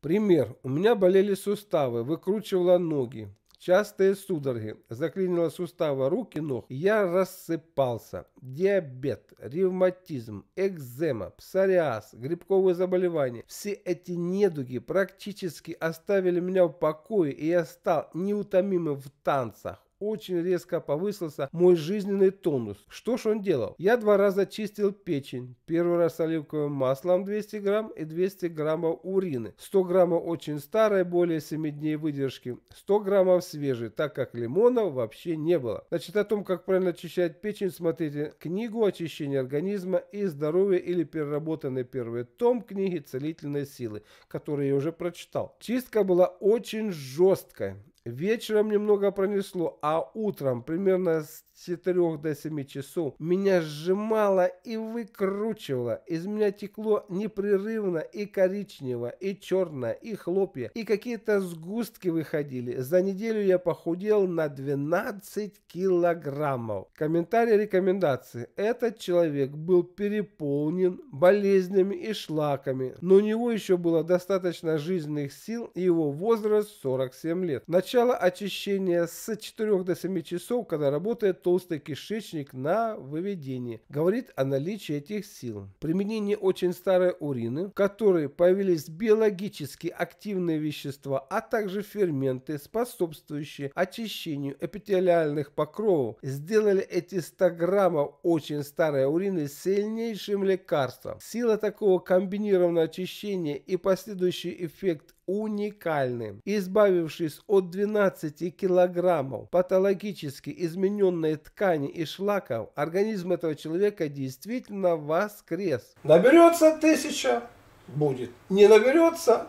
Пример. У меня болели суставы, выкручивала ноги. Частые судороги, заклинило суставы рук и ног, я рассыпался. Диабет, ревматизм, экзема, псориаз, грибковые заболевания. Все эти недуги практически оставили меня в покое, и я стал неутомимым в танцах очень резко повысился мой жизненный тонус. Что ж он делал? Я два раза чистил печень. Первый раз оливковым маслом 200 грамм и 200 граммов урины. 100 граммов очень старой, более 7 дней выдержки. 100 граммов свежей, так как лимонов вообще не было. Значит, о том, как правильно очищать печень, смотрите книгу «Очищение организма и здоровье» или переработанный первый том книги "Целительной силы», который я уже прочитал. Чистка была очень жесткая. Вечером немного пронесло, а утром, примерно с 4 до 7 часов, меня сжимало и выкручивало. Из меня текло непрерывно и коричнево, и черное, и хлопья, и какие-то сгустки выходили. За неделю я похудел на 12 килограммов. Комментарий рекомендации. Этот человек был переполнен болезнями и шлаками, но у него еще было достаточно жизненных сил, и его возраст 47 лет. Начало начало очищения с 4 до 7 часов, когда работает толстый кишечник на выведение, говорит о наличии этих сил. Применение очень старой урины, в которой появились биологически активные вещества, а также ферменты, способствующие очищению эпителиальных покровов, сделали эти 100 граммов очень старой урины сильнейшим лекарством. Сила такого комбинированного очищения и последующий эффект уникальным. Избавившись от 12 килограммов патологически измененной ткани и шлаков, организм этого человека действительно воскрес. Наберется тысяча, будет. Не наберется,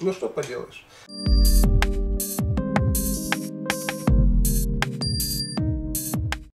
ну что поделаешь.